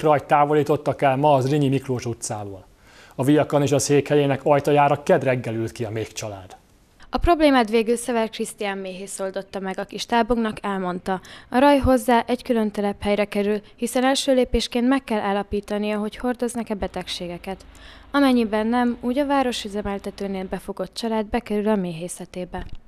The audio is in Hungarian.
rajt távolítottak el ma az Rinyi Miklós utcából. A Viakan és a székhelyének ajtajára kedreggel ült ki a még család. A problémát végül Szever Krisztián méhész oldotta meg, aki stábunknak elmondta. A raj hozzá egy külön telephelyre kerül, hiszen első lépésként meg kell állapítania, hogy hordoznak-e betegségeket. Amennyiben nem, úgy a város üzemeltetőnél befogott család bekerül a méhészetébe.